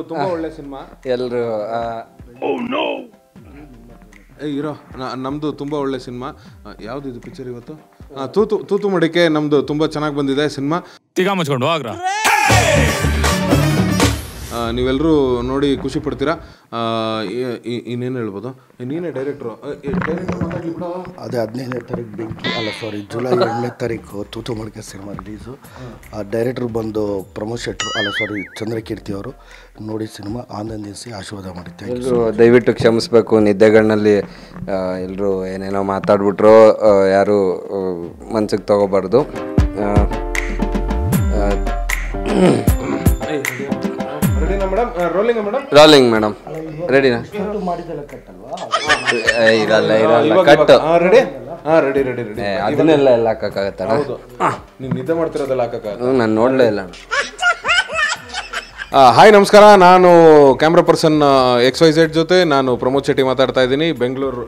ಒಂದು ತುಂಬಾ ಒಳ್ಳೆ ಸಿನಿಮಾ ಎಲ್ರು oh, ಏ ಇರೋ ನಮ್ದು ತುಂಬಾ ಒಳ್ಳೆ ಸಿನಿಮಾ ಯಾವ್ದು ಇದು ಪಿಕ್ಚರ್ ಇವತ್ತು ತೂತು ತೂತು ಮಡಿಕೆ ನಮ್ದು ತುಂಬಾ ಚೆನ್ನಾಗಿ ಬಂದಿದೆ ಸಿನಿಮಾ ತಿಗಾ ಮುಚ್ಕೊಂಡು ನೀವೆಲ್ಲರೂ ನೋಡಿ ಖುಷಿ ಪಡ್ತೀರಾ ಇನ್ನೇನು ಹೇಳ್ಬೋದು ನೀನೇ ಡೈರೆಕ್ಟ್ರು ಅದೇ ಹದಿನೈದನೇ ತಾರೀಕು ಬೆಂಕಿ ಅಲ್ಲ ಸಾರಿ ಜುಲೈ ಎರಡನೇ ತಾರೀಕು ತೂತು ಮಡಿಕೆ ಸಿನಿಮಾ ರಿಲೀಸು ಆ ಡೈರೆಕ್ಟ್ರು ಬಂದು ಪ್ರಮೋದ್ ಶೆಟ್ರು ಅಲ್ಲ ಸಾರಿ ಚಂದ್ರಕೀರ್ತಿ ಅವರು ನೋಡಿ ಸಿನಿಮಾ ಆನಂದಿಸಿ ಆಶೀರ್ವಾದ ಮಾಡಿದ್ದೆ ದಯವಿಟ್ಟು ಕ್ಷಮಿಸಬೇಕು ನಿದ್ದೆಗಳಲ್ಲಿ ಎಲ್ಲರೂ ಏನೇನೋ ಮಾತಾಡ್ಬಿಟ್ರು ಯಾರು ಮನ್ಸಿಗೆ ತಗೋಬಾರ್ದು madam rolling madam rolling madam ರೆಡಿನಾ ಇರಲ್ಲ ಇರಲ್ಲ ಕಟ್ ರೆಡಿ ಹಾ ರೆಡಿ ರೆಡಿ ರೆಡಿ ಅದನ್ನೆಲ್ಲ ಎಲ್ಲ ಹಾಕಕ್ಕಾಗತ್ತಣ್ಣ ನೀವು ನಿದ್ದೆ ಮಾಡ್ತಿರೋದೆಲ್ಲ ಹಾಕಕ್ಕಾಗತ್ತೆ ನಾನು ನೋಡಲೇ ಇಲ್ಲ ಹಾಯ್ ನಮಸ್ಕಾರ ನಾನು camera person X Y Z ಜೊತೆ ನಾನು ಪ್ರಮೋದ್ ಶೆಟ್ಟಿ ಮಾತಾಡ್ತಾ ಇದ್ದೀನಿ ಬೆಂಗಳೂರು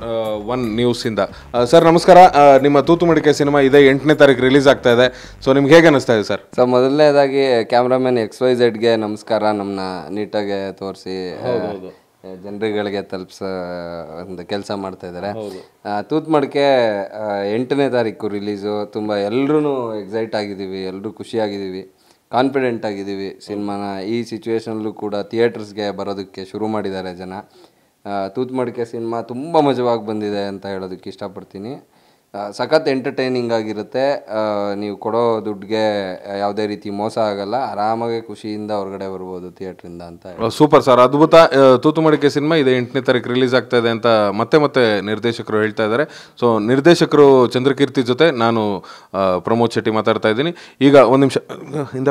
ಒನ್ ನ್ಯೂಸಿಂದ ಸರ್ ನಮಸ್ಕಾರ ನಿಮ್ಮ ತೂತು ಮಡಿಕೆ ಸಿನಿಮಾ ಇದೇ ಎಂಟನೇ ತಾರೀಕು ರಿಲೀಸ್ ಆಗ್ತಾ ಇದೆ ಸೊ ನಿಮ್ಗೆ ಹೇಗೆ ಅನಿಸ್ತಾ ಇದೆ ಸರ್ ಸರ್ ಮೊದಲನೇದಾಗಿ ಕ್ಯಾಮ್ರಾಮನ್ ಎಕ್ಸ್ ವೈ ಝೆಡ್ಗೆ ನಮಸ್ಕಾರ ನಮ್ಮನ್ನ ನೀಟಾಗಿ ತೋರಿಸಿ ಜನರುಗಳಿಗೆ ತಲುಪಿಸ ಒಂದು ಕೆಲಸ ಮಾಡ್ತಾ ಇದ್ದಾರೆ ತೂತ್ ಮಡಿಕೆ ಎಂಟನೇ ತಾರೀಕು ರಿಲೀಸು ತುಂಬ ಎಲ್ಲರೂ ಎಕ್ಸೈಟ್ ಆಗಿದ್ದೀವಿ ಎಲ್ಲರೂ ಖುಷಿಯಾಗಿದ್ದೀವಿ ಕಾನ್ಫಿಡೆಂಟ್ ಆಗಿದ್ದೀವಿ ಸಿನಿಮಾನ ಈ ಸಿಚುವೇಶನಲ್ಲೂ ಕೂಡ ಥಿಯೇಟರ್ಸ್ಗೆ ಬರೋದಕ್ಕೆ ಶುರು ಮಾಡಿದ್ದಾರೆ ಜನ ತೂತು ಮಡಿಕೆ ಸಿನಿಮಾ ತುಂಬ ಮಜವಾಗಿ ಬಂದಿದೆ ಅಂತ ಹೇಳೋದಕ್ಕೆ ಇಷ್ಟಪಡ್ತೀನಿ ಸಖತ್ ಎಂಟರ್ಟೈನಿಂಗ್ ಆಗಿರುತ್ತೆ ನೀವು ಕೊಡೋ ದುಡ್ಡಿಗೆ ಯಾವುದೇ ರೀತಿ ಮೋಸ ಆಗಲ್ಲ ಆರಾಮಾಗಿ ಖುಷಿಯಿಂದ ಹೊರಗಡೆ ಬರ್ಬೋದು ಥಿಯೇಟ್ರಿಂದ ಅಂತ ಸೂಪರ್ ಸರ್ ಅದ್ಭುತ ತೂತುಮಡಿಕೆ ಸಿನಿಮಾ ಇದೆ ಎಂಟನೇ ತಾರೀಕು ರಿಲೀಸ್ ಆಗ್ತಾ ಇದೆ ಅಂತ ಮತ್ತೆ ಮತ್ತೆ ನಿರ್ದೇಶಕರು ಹೇಳ್ತಾ ಇದ್ದಾರೆ ಸೊ ನಿರ್ದೇಶಕರು ಚಂದ್ರಕೀರ್ತಿ ಜೊತೆ ನಾನು ಪ್ರಮೋದ್ ಶೆಟ್ಟಿ ಮಾತಾಡ್ತಾ ಇದ್ದೀನಿ ಈಗ ಒಂದು ನಿಮಿಷ ಹಿಂದ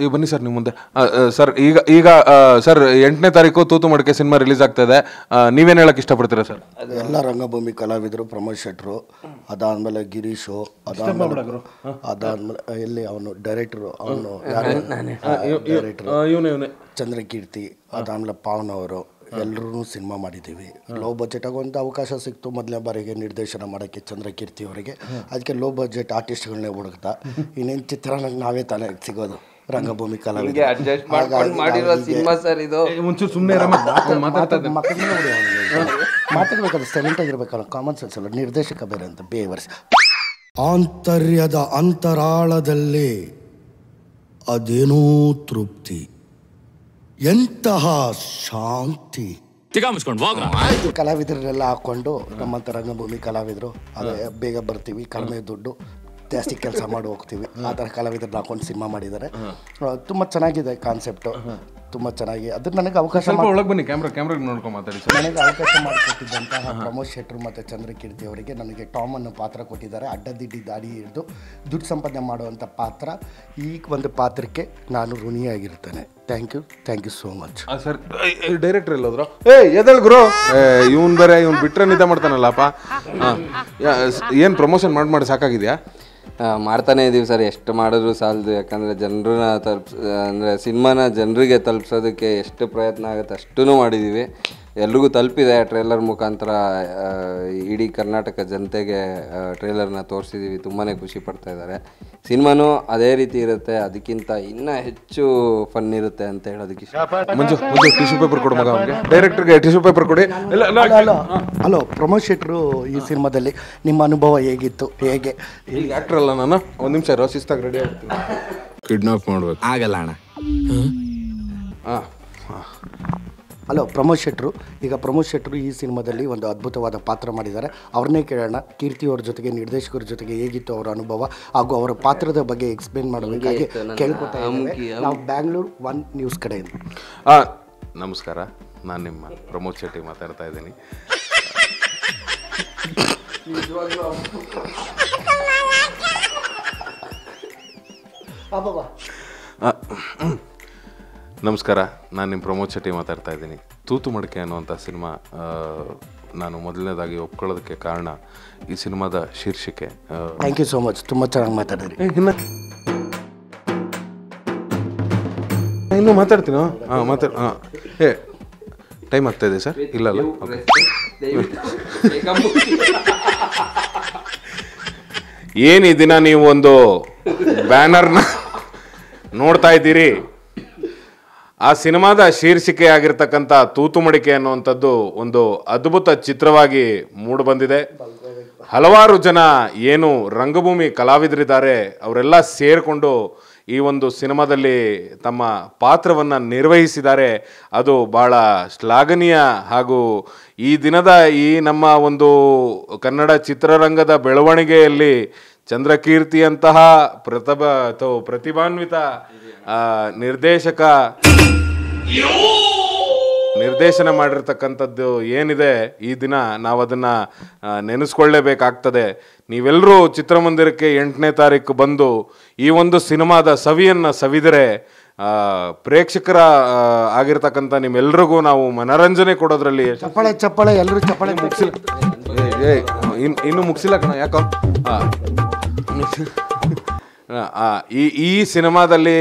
ಈಗ ಬನ್ನಿ ಸರ್ ನಿಮ್ಮ ಮುಂದೆ ಸರ್ ಈಗ ಈಗ ಸರ್ ಎಂಟನೇ ತಾರೀಕು ತೂತು ಮಡಕೆ ಸಿನಿಮಾ ರಿಲೀಸ್ ಆಗ್ತಾ ಇದೆ ನೀವೇನು ಹೇಳಕ್ಕೆ ಇಷ್ಟಪಡ್ತೀರಾ ಸರ್ ಎಲ್ಲ ರಂಗಭೂಮಿ ಕಲಾವಿದರು ಪ್ರಮೋದ್ ಶೆಟ್ರು ಅದಾದ್ಮೇಲೆ ಗಿರೀಶು ಅದಾದ್ಮೇಲೆ ಅದಾದಮೇಲೆ ಎಲ್ಲಿ ಅವನು ಡೈರೆಕ್ಟ್ರು ಅವನು ಚಂದ್ರಕೀರ್ತಿ ಅದಾದ್ಮೇಲೆ ಪಾವನ್ ಅವರು ಎಲ್ಲರೂ ಸಿನಿಮಾ ಮಾಡಿದ್ದೀವಿ ಲೋ ಬಜೆಟ್ ಆಗುವಂತ ಅವಕಾಶ ಸಿಕ್ತು ಮೊದಲನೇ ಬಾರಿಗೆ ನಿರ್ದೇಶನ ಮಾಡೋಕ್ಕೆ ಚಂದ್ರಕೀರ್ತಿ ಅವರಿಗೆ ಅದಕ್ಕೆ ಲೋ ಬಜೆಟ್ ಆರ್ಟಿಸ್ಟ್ಗಳನ್ನೇ ಹುಡುಕ್ತಾ ಇನ್ನೇನು ಚಿತ್ರರಂಗ ನಾವೇ ತಾನೇ ಸಿಗೋದು ರಂಗಭೂಮಿ ಕಲಾವಿದ ಅಡ್ಜಸ್ಟ್ ಮಾಡ್ಕೊಂಡು ಮಾಡಿರೋ ಸಿನಿಮಾ ಸರ್ ಇದು ಒಂಚೂರು ಸುಮ್ಮನೆ ಮಾತಾಡ್ಬೇಕಾದ್ರೆ ಸೈಲೆಂಟ್ ಆಗಿರ್ಬೇಕಲ್ಲ ಕಾಮನ್ ಸೆನ್ಸ್ ಅಲ್ಲ ನಿರ್ದೇಶಕ ಬೇರೆ ಅಂತ ಬೇವರ್ಸ್ ಆಂತರ್ಯದ ಅಂತರಾಳದಲ್ಲಿ ಅದೇನೋ ತೃಪ್ತಿ ಎಂತಹ ಶಾಂತಿ ಕಲಾವಿದರೆಲ್ಲ ಹಾಕೊಂಡು ನಮ್ಮಂತ ರಂಗಭೂಮಿ ಕಲಾವಿದರು ಅದೇ ಬೇಗ ಬರ್ತೀವಿ ಕಡಿಮೆ ದುಡ್ಡು ಜಾಸ್ತಿ ಕೆಲಸ ಮಾಡಿ ಹೋಗ್ತೀವಿ ಆ ಥರ ಕಲಾವಿದರು ಹಾಕೊಂಡು ಸಿನಿಮಾ ಮಾಡಿದ್ದಾರೆ ತುಂಬ ಚೆನ್ನಾಗಿದೆ ಕಾನ್ಸೆಪ್ಟು ತುಂಬ ಚೆನ್ನಾಗಿ ಅದ್ರ ನನಗೆ ಅವಕಾಶ ಒಳಗೆ ಬನ್ನಿ ಕ್ಯಾಮ್ರಾ ಕ್ಯಾಮ್ರಾಗೆ ನೋಡ್ಕೊಂಡು ಮಾತಾಡಿ ನನಗೆ ಅವಕಾಶ ಮಾಡಿಕೊಟ್ಟಿದ್ದಂತಹ ಪ್ರಮೋದ್ ಶೆಟ್ರು ಮತ್ತು ಚಂದ್ರಕೀರ್ತಿ ಅವರಿಗೆ ನನಗೆ ಟಾಮ್ ಅನ್ನೋ ಪಾತ್ರ ಕೊಟ್ಟಿದ್ದಾರೆ ಅಡ್ಡದಿಡ್ಡಿ ದಾಡಿ ಹಿಡಿದು ದುಡ್ಡು ಸಂಪಾದನೆ ಮಾಡುವಂಥ ಪಾತ್ರ ಈ ಒಂದು ಪಾತ್ರಕ್ಕೆ ನಾನು ಋಣಿಯಾಗಿರ್ತೇನೆ thank you thank you so much sir director ಎಲ್ಲೋದ್ರು ಏ ಎದಳ್ ಗುರು ಇವನ್ ಬೇರೆ ಇವ್ನು ಬಿಟ್ರೆ ನಿದ್ದೆ ಮಾಡ್ತಾನಲ್ಲಪ್ಪ ಏನು ಪ್ರಮೋಷನ್ ಮಾಡಿ ಮಾಡಿ ಸಾಕಾಗಿದೆಯಾ ಮಾಡ್ತಾನೇ ಇದ್ದೀವಿ ಸರ್ ಎಷ್ಟು ಮಾಡಿದ್ರು ಸಾಲದು ಯಾಕಂದರೆ ಜನರನ್ನ ತಲುಪ್ಸ ಅಂದರೆ ಸಿನಿಮಾನ ಜನರಿಗೆ ತಲುಪ್ಸೋದಕ್ಕೆ ಎಷ್ಟು ಪ್ರಯತ್ನ ಆಗುತ್ತೆ ಅಷ್ಟೂ ಮಾಡಿದ್ದೀವಿ ಎಲ್ರಿಗೂ ತಲುಪಿದೆ ಟ್ರೇಲರ್ ಮುಖಾಂತರ ಇಡೀ ಕರ್ನಾಟಕ ಜನತೆಗೆ ಟ್ರೇಲರ್ನ ತೋರಿಸಿದ್ದೀವಿ ತುಂಬಾ ಖುಷಿ ಪಡ್ತಾ ಇದ್ದಾರೆ ಸಿನಿಮಾನೂ ಅದೇ ರೀತಿ ಇರುತ್ತೆ ಅದಕ್ಕಿಂತ ಇನ್ನೂ ಹೆಚ್ಚು ಫನ್ ಇರುತ್ತೆ ಅಂತ ಹೇಳೋದಕ್ಕೆ ಮಂಜು ಮಂಜು ಟಿಶ್ಯೂ ಪೇಪರ್ ಕೊಡು ಮಗ ಅವ್ನಿಗೆ ಡೈರೆಕ್ಟರ್ಗೆ ಟಿಶ್ಯೂ ಪೇಪರ್ ಕೊಡಿ ಹಲೋ ಪ್ರಮೋದ್ ಶೆಟ್ರು ಈ ಸಿನಿಮಾದಲ್ಲಿ ನಿಮ್ಮ ಅನುಭವ ಹೇಗಿತ್ತು ಹೇಗೆ ಈಗ ಆ್ಯಕ್ಟ್ರ್ ಅಲ್ಲ ನಾನು ಒಂದು ನಿಮಿಷ ರೋಸಿಸ್ತಾಗ ರೆಡಿ ಆಗ್ತೀನಿ ಕಿಡ್ನಾಪ್ ಮಾಡ್ಬೇಕು ಆಗಲ್ಲ ಅಣ್ಣ ಹಾಂ ಹಾಂ ಹಲೋ ಪ್ರಮೋದ್ ಶೆಟ್ಟರು ಈಗ ಪ್ರಮೋದ್ ಶೆಟ್ಟರು ಈ ಸಿನಿಮಾದಲ್ಲಿ ಒಂದು ಅದ್ಭುತವಾದ ಪಾತ್ರ ಮಾಡಿದ್ದಾರೆ ಅವ್ರನ್ನೇ ಕೇಳೋಣ ಕೀರ್ತಿ ಅವ್ರ ಜೊತೆಗೆ ನಿರ್ದೇಶಕರ ಜೊತೆಗೆ ಹೇಗಿತ್ತು ಅವರ ಅನುಭವ ಹಾಗೂ ಅವರ ಪಾತ್ರದ ಬಗ್ಗೆ ಎಕ್ಸ್ಪ್ಲೇನ್ ಮಾಡೋದಕ್ಕಾಗಿ ಕೇಳ್ಕೊತಾ ನಾವು ಬ್ಯಾಂಗ್ಳೂರ್ ಒನ್ ನ್ಯೂಸ್ ಕಡೆಯಿಂದ ನಮಸ್ಕಾರ ನಾನು ನಿಮ್ಮ ಪ್ರಮೋದ್ ಶೆಟ್ಟಿ ಮಾತಾಡ್ತಾ ಇದ್ದೀನಿ ನಮಸ್ಕಾರ ನಾನು ನಿಮ್ಮ ಪ್ರಮೋದ್ ಶೆಟ್ಟಿ ಮಾತಾಡ್ತಾ ಇದ್ದೀನಿ ತೂತು ಮಡಿಕೆ ಅನ್ನುವಂಥ ಸಿನಿಮಾ ನಾನು ಮೊದಲನೇದಾಗಿ ಒಪ್ಕೊಳ್ಳೋದಕ್ಕೆ ಕಾರಣ ಈ ಸಿನಿಮಾದ ಶೀರ್ಷಿಕೆ ಥ್ಯಾಂಕ್ ಯು ಸೋ ಮಚ್ ತುಂಬ ಚೆನ್ನಾಗಿ ಮಾತಾಡಿದ್ರಿ ಇನ್ನು ಇನ್ನೂ ಮಾತಾಡ್ತೀನೋ ಹಾಂ ಮಾತಾಡ ಏ ಟೈಮ್ ಆಗ್ತಾ ಇದೆ ಸರ್ ಇಲ್ಲ ಅಲ್ಲ ಏನಿದ್ದೀನ ನೀವು ಒಂದು ಬ್ಯಾನರ್ನ ನೋಡ್ತಾ ಇದ್ದೀರಿ ಆ ಸಿನಿಮಾದ ಶೀರ್ಷಿಕೆಯಾಗಿರ್ತಕ್ಕಂಥ ತೂತುಮಡಿಕೆ ಅನ್ನುವಂಥದ್ದು ಒಂದು ಅದ್ಭುತ ಚಿತ್ರವಾಗಿ ಮೂಡಿಬಂದಿದೆ ಹಲವಾರು ಜನ ಏನು ರಂಗಭೂಮಿ ಕಲಾವಿದರಿದ್ದಾರೆ ಅವರೆಲ್ಲ ಸೇರಿಕೊಂಡು ಈ ಒಂದು ಸಿನಿಮಾದಲ್ಲಿ ತಮ್ಮ ಪಾತ್ರವನ್ನು ನಿರ್ವಹಿಸಿದ್ದಾರೆ ಅದು ಬಹಳ ಶ್ಲಾಘನೀಯ ಹಾಗೂ ಈ ದಿನದ ಈ ನಮ್ಮ ಒಂದು ಕನ್ನಡ ಚಿತ್ರರಂಗದ ಬೆಳವಣಿಗೆಯಲ್ಲಿ ಚಂದ್ರಕೀರ್ತಿಯಂತಹ ಪ್ರತಭ ಅಥವಾ ಪ್ರತಿಭಾನ್ವಿತ ನಿರ್ದೇಶಕ ನಿರ್ದೇಶನ ಮಾಡಿರ್ತಕ್ಕಂಥದ್ದು ಏನಿದೆ ಈ ದಿನ ನಾವು ಅದನ್ನು ನೆನೆಸ್ಕೊಳ್ಳೇಬೇಕಾಗ್ತದೆ ನೀವೆಲ್ಲರೂ ಚಿತ್ರಮಂದಿರಕ್ಕೆ ಎಂಟನೇ ತಾರೀಕು ಬಂದು ಈ ಒಂದು ಸಿನಿಮಾದ ಸವಿಯನ್ನು ಸವಿದರೆ ಪ್ರೇಕ್ಷಕರ ಆಗಿರ್ತಕ್ಕಂಥ ನಿಮ್ಮೆಲ್ರಿಗೂ ನಾವು ಮನರಂಜನೆ ಕೊಡೋದ್ರಲ್ಲಿ ಚಪ್ಪಳೆ ಚಪ್ಪಳೆ ಎಲ್ಲರೂ ಚಪ್ಪಳೆ ಮುಗಿಸಿಲ್ಲ ಇನ್ನು ಮುಗಿಸಿಲ್ಲ ಕಣ ಯಾಕೋ ಹಾಂ ಈ ಈ ಸಿನಿಮಾದಲ್ಲಿ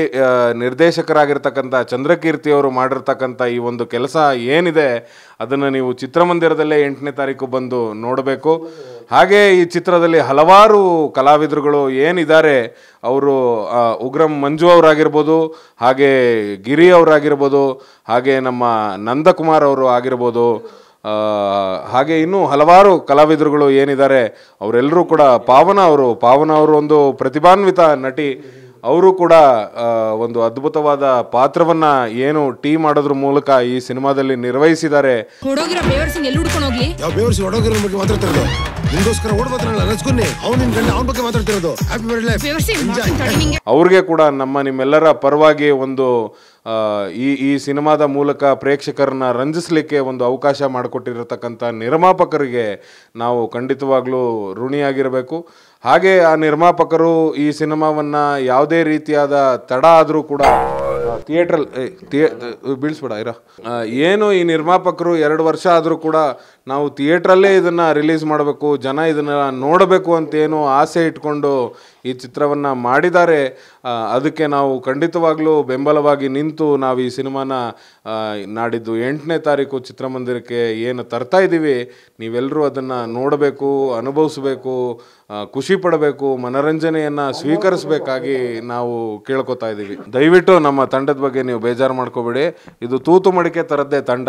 ನಿರ್ದೇಶಕರಾಗಿರ್ತಕ್ಕಂಥ ಚಂದ್ರಕೀರ್ತಿಯವರು ಮಾಡಿರ್ತಕ್ಕಂಥ ಈ ಒಂದು ಕೆಲಸ ಏನಿದೆ ಅದನ್ನು ನೀವು ಚಿತ್ರಮಂದಿರದಲ್ಲೇ ಎಂಟನೇ ತಾರೀಕು ಬಂದು ನೋಡಬೇಕು ಹಾಗೆ ಈ ಚಿತ್ರದಲ್ಲಿ ಹಲವಾರು ಕಲಾವಿದರುಗಳು ಏನಿದ್ದಾರೆ ಅವರು ಉಗ್ರಂ ಮಂಜು ಅವರಾಗಿರ್ಬೋದು ಹಾಗೆ ಗಿರಿ ಅವರಾಗಿರ್ಬೋದು ಹಾಗೆ ನಮ್ಮ ನಂದಕುಮಾರ್ ಅವರು ಆಗಿರ್ಬೋದು ಹಾಗೆ ಇನ್ನು ಹಲವಾರು ಕಲಾವಿದರುಗಳು ಏನಿದ್ದಾರೆ ಅವರೆಲ್ಲರೂ ಕೂಡ ಪಾವನ ಅವರು ಪಾವನ ಅವರು ಒಂದು ಪ್ರತಿಭಾನ್ವಿತ ನಟಿ ಅವರು ಕೂಡ ಒಂದು ಅದ್ಭುತವಾದ ಪಾತ್ರವನ್ನ ಏನು ಟೀ ಮಾಡೋದ್ರ ಮೂಲಕ ಈ ಸಿನಿಮಾದಲ್ಲಿ ನಿರ್ವಹಿಸಿದ್ದಾರೆ ನಿಮಗೋಸ್ಕರ ಅವ್ನು ನಿನ್ ಅವ್ನ ಬಗ್ಗೆ ಮಾತಾಡ್ತಿರೋದು ಹ್ಯಾಪಿ ಲೈಫ್ ಅವ್ರಿಗೆ ಕೂಡ ನಮ್ಮ ನಿಮ್ಮೆಲ್ಲರ ಪರವಾಗಿ ಒಂದು ಈ ಈ ಸಿನಿಮಾದ ಮೂಲಕ ಪ್ರೇಕ್ಷಕರನ್ನ ರಂಜಿಸ್ಲಿಕ್ಕೆ ಒಂದು ಅವಕಾಶ ಮಾಡಿಕೊಟ್ಟಿರತಕ್ಕಂಥ ನಿರ್ಮಾಪಕರಿಗೆ ನಾವು ಖಂಡಿತವಾಗ್ಲೂ ಋಣಿಯಾಗಿರಬೇಕು ಹಾಗೆ ಆ ನಿರ್ಮಾಪಕರು ಈ ಸಿನಿಮಾವನ್ನ ಯಾವುದೇ ರೀತಿಯಾದ ತಡ ಆದರೂ ಕೂಡ ಥಿಯೇಟ್ರಲ್ಲಿ ಬೀಳಿಸ್ಬೇಡ ಇರ ಏನು ಈ ನಿರ್ಮಾಪಕರು ಎರಡು ವರ್ಷ ಆದರೂ ಕೂಡ ನಾವು ಥಿಯೇಟ್ರಲ್ಲೇ ಇದನ್ನು ರಿಲೀಸ್ ಮಾಡಬೇಕು ಜನ ಇದನ್ನು ನೋಡಬೇಕು ಅಂತ ಅಂತೇನು ಆಸೆ ಇಟ್ಕೊಂಡು ಈ ಚಿತ್ರವನ್ನು ಮಾಡಿದ್ದಾರೆ ಅದಕ್ಕೆ ನಾವು ಖಂಡಿತವಾಗ್ಲೂ ಬೆಂಬಲವಾಗಿ ನಿಂತು ನಾವು ಈ ಸಿನಿಮಾನ ನಾಡಿದ್ದು ಎಂಟನೇ ತಾರೀಕು ಚಿತ್ರಮಂದಿರಕ್ಕೆ ಏನು ತರ್ತಾ ಇದ್ದೀವಿ ನೀವೆಲ್ಲರೂ ಅದನ್ನು ನೋಡಬೇಕು ಅನುಭವಿಸಬೇಕು ಖುಷಿ ಪಡಬೇಕು ಮನರಂಜನೆಯನ್ನು ಸ್ವೀಕರಿಸಬೇಕಾಗಿ ನಾವು ಕೇಳ್ಕೊತಾ ಇದ್ದೀವಿ ದಯವಿಟ್ಟು ನಮ್ಮ ತಂಡದ ಬಗ್ಗೆ ನೀವು ಬೇಜಾರು ಮಾಡ್ಕೋಬೇಡಿ ಇದು ತೂತು ಮಡಿಕೆ ಥರದ್ದೇ ತಂಡ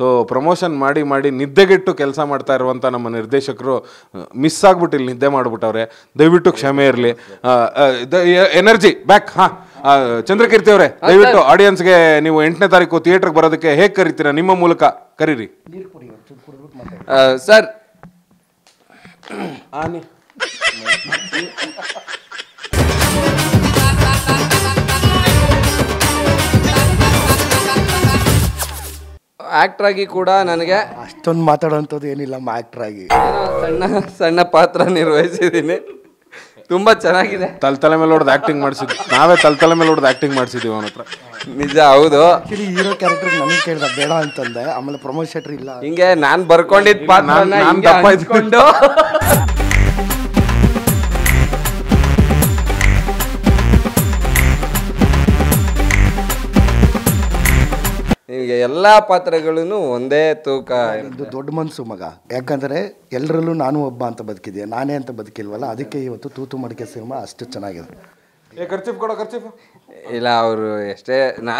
ಸೊ ಪ್ರಮೋಷನ್ ಮಾಡಿ ಮಾಡಿ ನಿದ್ದೆಗೆ ಹದಗೆಟ್ಟು ಕೆಲಸ ಮಾಡ್ತಾ ಇರುವಂತ ನಮ್ಮ ನಿರ್ದೇಶಕರು ಮಿಸ್ ಆಗ್ಬಿಟ್ಟು ನಿದ್ದೆ ಮಾಡ್ಬಿಟ್ಟವ್ರೆ ದಯವಿಟ್ಟು ಕ್ಷಮೆ ಇರಲಿ ಎನರ್ಜಿ ಬ್ಯಾಕ್ ಹಾ ಚಂದ್ರಕೀರ್ತಿ ಅವರೇ ದಯವಿಟ್ಟು ಆಡಿಯನ್ಸ್ಗೆ ನೀವು ಎಂಟನೇ ತಾರೀಕು ಥಿಯೇಟರ್ಗೆ ಬರೋದಕ್ಕೆ ಹೇಗೆ ಕರಿತೀರಾ ನಿಮ್ಮ ಮೂಲಕ ಕರೀರಿ ಸರ್ ಆಕ್ಟರ್ ಆಗಿ ಕೂಡ ನನಗೆ ಅಷ್ಟೊಂದು ಮಾತಾಡುವಂಥದ್ದು ಏನಿಲ್ಲ ಆಕ್ಟರ್ ಆಗಿ ಸಣ್ಣ ಸಣ್ಣ ಪಾತ್ರ ನಿರ್ವಹಿಸಿದ್ದೀನಿ ತುಂಬಾ ಚೆನ್ನಾಗಿದೆ ತಲೆ ತಲೆ ಮೇಲೆ ಹೊಡೆದು ಆಕ್ಟಿಂಗ್ ಮಾಡಿಸಿದ್ವಿ ನಾವೇ ತಲೆ ತಲೆ ಮೇಲೆ ಹೊಡೆದು ಆಕ್ಟಿಂಗ್ ಮಾಡಿಸಿದ್ವಿ ಅವನ ಹತ್ರ ನಿಜ ಹೌದು ಹೀರೋ ಕ್ಯಾರೆಕ್ಟರ್ ನಮ್ಗೆ ಕೇಳ್ದ ಬೇಡ ಅಂತಂದೆ ಆಮೇಲೆ ಪ್ರಮೋಷಟರ್ ಇಲ್ಲ ಹಿಂಗೆ ನಾನು ಬರ್ಕೊಂಡಿದ್ದ ಪಾತ್ರ ನಾನು ಅವರಿಗೆ ಎಲ್ಲ ಪಾತ್ರಗಳೂ ಒಂದೇ ತೂಕ ಇದು ದೊಡ್ಡ ಮನಸ್ಸು ಮಗ ಯಾಕಂದರೆ ಎಲ್ಲರಲ್ಲೂ ನಾನು ಒಬ್ಬ ಅಂತ ಬದುಕಿದ್ದೆ ನಾನೇ ಅಂತ ಬದುಕಿಲ್ವಲ್ಲ ಅದಕ್ಕೆ ಇವತ್ತು ತೂತು ಮಡಿಕೆ ಸಿನಿಮಾ ಅಷ್ಟು ಚೆನ್ನಾಗಿದೆ ಏ ಖರ್ಚಿಪ್ ಕೊಡೋ ಖರ್ಚಿಪ್ ಇಲ್ಲ ಅವರು ಎಷ್ಟೇ ನಾ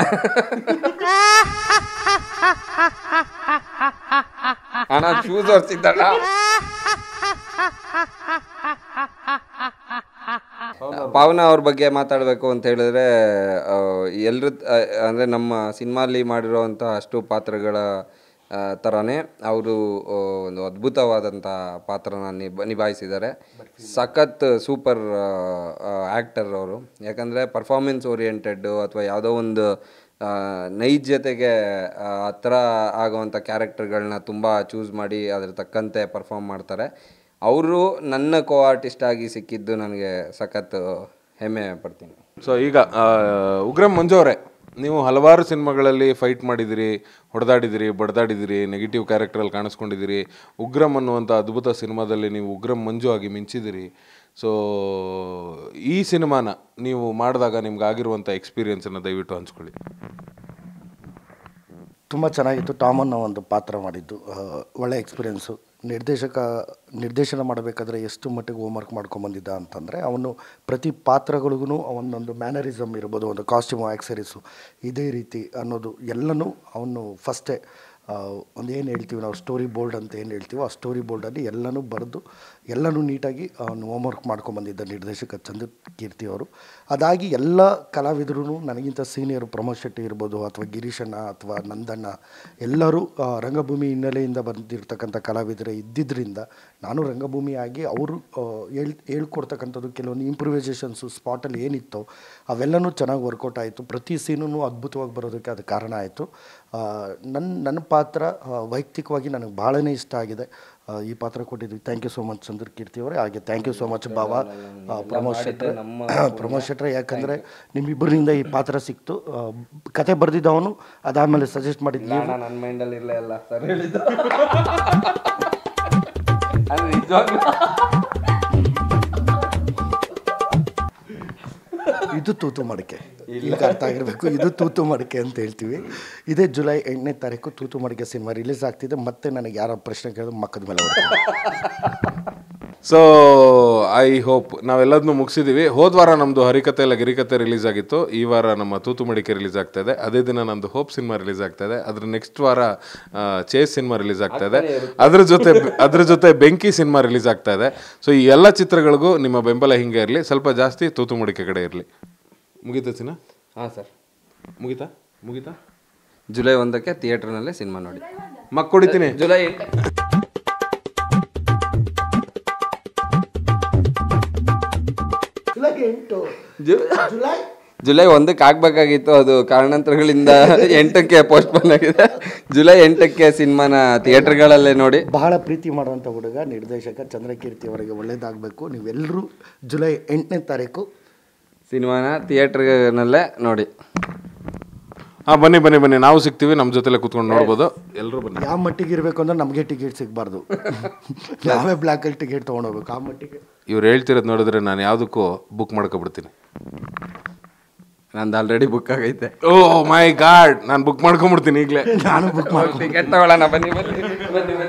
ಶೂಸ್ ಹೊರ್ಸಿದ್ದಲ್ಲ ಪಾವನ ಅವ್ರ ಬಗ್ಗೆ ಮಾತಾಡಬೇಕು ಅಂತ ಹೇಳಿದ್ರೆ ಎಲ್ಲರ ಅಂದರೆ ನಮ್ಮ ಸಿನಿಮಾಲಿ ಮಾಡಿರೋವಂಥ ಅಷ್ಟು ಪಾತ್ರಗಳ ಥರನೇ ಅವರು ಒಂದು ಅದ್ಭುತವಾದಂಥ ಪಾತ್ರನ ನಿಭ ನಿಭಾಯಿಸಿದ್ದಾರೆ ಸಖತ್ ಸೂಪರ್ ಆ್ಯಕ್ಟರ್ ಅವರು ಯಾಕಂದರೆ ಪರ್ಫಾರ್ಮೆನ್ಸ್ ಓರಿಯೆಂಟೆಡ್ಡು ಅಥವಾ ಯಾವುದೋ ಒಂದು ನೈಜತೆಗೆ ಹತ್ರ ಥರ ಆಗೋವಂಥ ಕ್ಯಾರೆಕ್ಟರ್ಗಳನ್ನ ತುಂಬ ಚೂಸ್ ಮಾಡಿ ಅದ್ರ ತಕ್ಕಂತೆ ಪರ್ಫಾರ್ಮ್ ಮಾಡ್ತಾರೆ ಅವರು ನನ್ನ ಕೋ ಆರ್ಟಿಸ್ಟಾಗಿ ಆಗಿ ಸಿಕ್ಕಿದ್ದು ನನಗೆ ಸಖತ್ತು ಹೆಮ್ಮೆ ಪಡ್ತೀನಿ ಸೊ ಈಗ ಉಗ್ರಂ ಮಂಜು ಅವರೇ ನೀವು ಹಲವಾರು ಸಿನಿಮಾಗಳಲ್ಲಿ ಫೈಟ್ ಮಾಡಿದಿರಿ ಹೊಡೆದಾಡಿದಿರಿ ಬಡ್ದಾಡಿದಿರಿ ನೆಗೆಟಿವ್ ಕ್ಯಾರೆಕ್ಟ್ರಲ್ಲಿ ಕಾಣಿಸ್ಕೊಂಡಿದ್ದೀರಿ ಉಗ್ರಂ ಅನ್ನುವಂಥ ಅದ್ಭುತ ಸಿನಿಮಾದಲ್ಲಿ ನೀವು ಉಗ್ರಂ ಮಂಜು ಆಗಿ ಮಿಂಚಿದಿರಿ ಸೊ ಈ ಸಿನಿಮಾನ ನೀವು ಮಾಡಿದಾಗ ನಿಮ್ಗೆ ಆಗಿರುವಂಥ ಎಕ್ಸ್ಪೀರಿಯೆನ್ಸನ್ನು ದಯವಿಟ್ಟು ಹಂಚ್ಕೊಳ್ಳಿ ತುಂಬ ಚೆನ್ನಾಗಿತ್ತು ಟಾಮನ್ನ ಒಂದು ಪಾತ್ರ ಮಾಡಿದ್ದು ಒಳ್ಳೆ ಎಕ್ಸ್ಪೀರಿಯೆನ್ಸು ನಿರ್ದೇಶಕ ನಿರ್ದೇಶನ ಮಾಡಬೇಕಾದ್ರೆ ಎಷ್ಟು ಮಟ್ಟಿಗೆ ಹೋಮ್ ವರ್ಕ್ ಮಾಡ್ಕೊಂಬಂದಿದ್ದ ಅಂತಂದರೆ ಅವನು ಪ್ರತಿ ಪಾತ್ರಗಳಿಗೂ ಅವನೊಂದು ಮ್ಯಾನರಿಸಮ್ ಇರ್ಬೋದು ಒಂದು ಕಾಸ್ಟ್ಯೂಮ್ ಆ್ಯಕ್ಸರೀಸು ಇದೇ ರೀತಿ ಅನ್ನೋದು ಎಲ್ಲನೂ ಅವನು ಫಸ್ಟೇ ಒಂದು ಏನು ಹೇಳ್ತೀವಿ ನಾವು ಸ್ಟೋರಿ ಬೋರ್ಡ್ ಅಂತ ಏನು ಹೇಳ್ತೀವೋ ಆ ಸ್ಟೋರಿ ಬೋರ್ಡಲ್ಲಿ ಎಲ್ಲನೂ ಬರೆದು ಎಲ್ಲನೂ ನೀಟಾಗಿ ಹೋಮ್ ವರ್ಕ್ ಮಾಡ್ಕೊಂಬಂದಿದ್ದ ನಿರ್ದೇಶಕ ಚಂದ್ರ ಕೀರ್ತಿ ಅವರು ಅದಾಗಿ ಎಲ್ಲ ಕಲಾವಿದರು ನನಗಿಂತ ಸೀನಿಯರ್ ಪ್ರಮೋದ್ ಶೆಟ್ಟಿ ಇರ್ಬೋದು ಅಥವಾ ಗಿರೀಶಣ್ಣ ಅಥವಾ ನಂದಣ್ಣ ಎಲ್ಲರೂ ರಂಗಭೂಮಿ ಹಿನ್ನೆಲೆಯಿಂದ ಬಂದಿರತಕ್ಕಂಥ ಕಲಾವಿದರೇ ಇದ್ದಿದ್ದರಿಂದ ನಾನು ರಂಗಭೂಮಿಯಾಗಿ ಅವರು ಹೇಳ್ ಹೇಳ್ಕೊಡ್ತಕ್ಕಂಥದ್ದು ಕೆಲವೊಂದು ಇಂಪ್ರೂವೈಸೇಷನ್ಸು ಸ್ಪಾಟಲ್ಲಿ ಏನಿತ್ತೋ ಅವೆಲ್ಲನೂ ಚೆನ್ನಾಗಿ ವರ್ಕೌಟ್ ಆಯಿತು ಪ್ರತಿ ಸೀನೂ ಅದ್ಭುತವಾಗಿ ಬರೋದಕ್ಕೆ ಅದು ಕಾರಣ ಆಯಿತು ನನ್ನ ನನ್ನ ಪಾತ್ರ ವೈಯಕ್ತಿಕವಾಗಿ ನನಗೆ ಭಾಳನೇ ಇಷ್ಟ ಆಗಿದೆ ಈ ಪಾತ್ರ ಕೊಟ್ಟಿದ್ವಿ thank you so much Chandra Keerthi ಅವರೇ ಹಾಗೆ ಥ್ಯಾಂಕ್ ಯು ಸೋ ಮಚ್ ಬಾಬಾ ಪ್ರಮೋದ್ ಶೆಟ್ರೆ ಪ್ರಮೋದ್ ಶೆಟ್ರೆ ಯಾಕಂದರೆ ನಿಮ್ಮಿಬ್ಬರಿಂದ ಈ ಪಾತ್ರ ಸಿಕ್ತು ಕತೆ ಬರೆದಿದ್ದವನು ಅದಾದಮೇಲೆ ಸಜೆಸ್ಟ್ ಮಾಡಿದ್ವಿ ನನ್ನ ಮೈಂಡಲ್ಲಿ ಇಲ್ಲ ಸರ್ ಇದು ತೂತು ಮಡಿಕೆ ನಿಮ್ಗೆ ಅರ್ಥ ಆಗಿರಬೇಕು ಇದು ತೂತು ಮಡಿಕೆ ಅಂತ ಹೇಳ್ತೀವಿ ಇದೇ ಜುಲೈ ಎಂಟನೇ ತಾರೀಕು ತೂತು ಮಡಿಕೆ ಸಿನಿಮಾ ರಿಲೀಸ್ ಆಗ್ತಿದೆ ಮತ್ತೆ ನನಗೆ ಯಾರ ಪ್ರಶ್ನೆ ಕೇಳಿದ್ರು ಮಕ್ಕದ ಮೇಲೆ ಸೊ ಐ ಹೋಪ್ ನಾವೆಲ್ಲದನ್ನೂ ಮುಗಿಸಿದ್ದೀವಿ ಹೋದ ವಾರ ನಮ್ಮದು ಹರಿಕತೆ ಇಲ್ಲ ಗಿರಿಕತೆ ರಿಲೀಸ್ ಆಗಿತ್ತು ಈ ವಾರ ನಮ್ಮ ತೂತು ಮಡಿಕೆ ರಿಲೀಸ್ ಆಗ್ತಾ ಇದೆ ಅದೇ ದಿನ ನಮ್ಮದು ಹೋಪ್ ಸಿನಿಮಾ ರಿಲೀಸ್ ಆಗ್ತಾ ಇದೆ ಅದ್ರ ನೆಕ್ಸ್ಟ್ ವಾರ ಚೇಸ್ ಸಿನಿಮಾ ರಿಲೀಸ್ ಆಗ್ತಾ ಇದೆ ಅದ್ರ ಜೊತೆ ಅದ್ರ ಜೊತೆ ಬೆಂಕಿ ಸಿನಿಮಾ ರಿಲೀಸ್ ಆಗ್ತಾ ಇದೆ ಸೊ ಈ ಎಲ್ಲ ಚಿತ್ರಗಳಿಗೂ ನಿಮ್ಮ ಬೆಂಬಲ ಹಿಂಗೆ ಇರಲಿ ಸ್ವಲ್ಪ ಜಾಸ್ತಿ ತೂತು ಮಡಿಕೆ ಕಡೆ ಇರಲಿ ಮುಗಿತಾ ಸಿನ ಹಾಂ ಸರ್ ಮುಗಿತಾ ಮುಗೀತಾ ಜುಲೈ ಒಂದಕ್ಕೆ ಥಿಯೇಟ್ರ್ನಲ್ಲೇ ಸಿನಿಮಾ ನೋಡಿ ಮಕ್ ಜುಲೈ ಜುಲೈ ಒಂದಕ್ಕೆ ಆಗ್ಬೇಕಾಗಿತ್ತು ಅದು ಕಾರಣಾಂತರಗಳಿಂದ ಎಂಟಕ್ಕೆ ಪೋಸ್ಟ್ಪೋನ್ ಆಗಿದೆ ಜುಲೈ ಎಂಟಕ್ಕೆ ಸಿನಿಮಾನ ಥಿಯೇಟರ್ಗಳಲ್ಲೇ ನೋಡಿ ಬಹಳ ಪ್ರೀತಿ ಮಾಡುವಂಥ ಹುಡುಗ ನಿರ್ದೇಶಕ ಚಂದ್ರಕೀರ್ತಿ ಅವರಿಗೆ ಒಳ್ಳೇದಾಗಬೇಕು ನೀವೆಲ್ಲರೂ ಜುಲೈ ಎಂಟನೇ ತಾರೀಕು ಸಿನಿಮಾನ ಥಿಯೇಟ್ರ್ನಲ್ಲೇ ನೋಡಿ ಹಾಂ ಬನ್ನಿ ಬನ್ನಿ ಬನ್ನಿ ನಾವು ಸಿಗ್ತೀವಿ ನಮ್ಮ ಜೊತೆಲೆ ಕುತ್ಕೊಂಡು ನೋಡ್ಬೋದು ಎಲ್ಲರೂ ಬನ್ನಿ ಯಾವ ಮಟ್ಟಿಗೆ ಇರಬೇಕು ಅಂದ್ರೆ ನಮಗೆ ಟಿಕೆಟ್ ಸಿಗಬಾರ್ದು ನಾವೇ ಬ್ಲ್ಯಾಕಲ್ಲಿ ಟಿಕೆಟ್ ತೊಗೊಂಡೋಗ್ಬೇಕು ಆ ಮಟ್ಟಿಗೆ ಇವ್ರು ಹೇಳ್ತಿರೋದು ನೋಡಿದ್ರೆ ನಾನು ಯಾವುದಕ್ಕೂ ಬುಕ್ ಮಾಡ್ಕೊಬಿಡ್ತೀನಿ ನಂದು ಆಲ್ರೆಡಿ ಬುಕ್ ಆಗೈತೆ ಓ ಮೈ ಗಾಡ್ ನಾನು ಬುಕ್ ಮಾಡ್ಕೊಂಬಿಡ್ತೀನಿ ಈಗಲೇ ನಾನು ಬುಕ್ ಮಾಡಿ ಟಿಕೆಟ್ ತಗೊಳ್ಳೋಣ ಬನ್ನಿ ಬನ್ನಿ ಬನ್ನಿ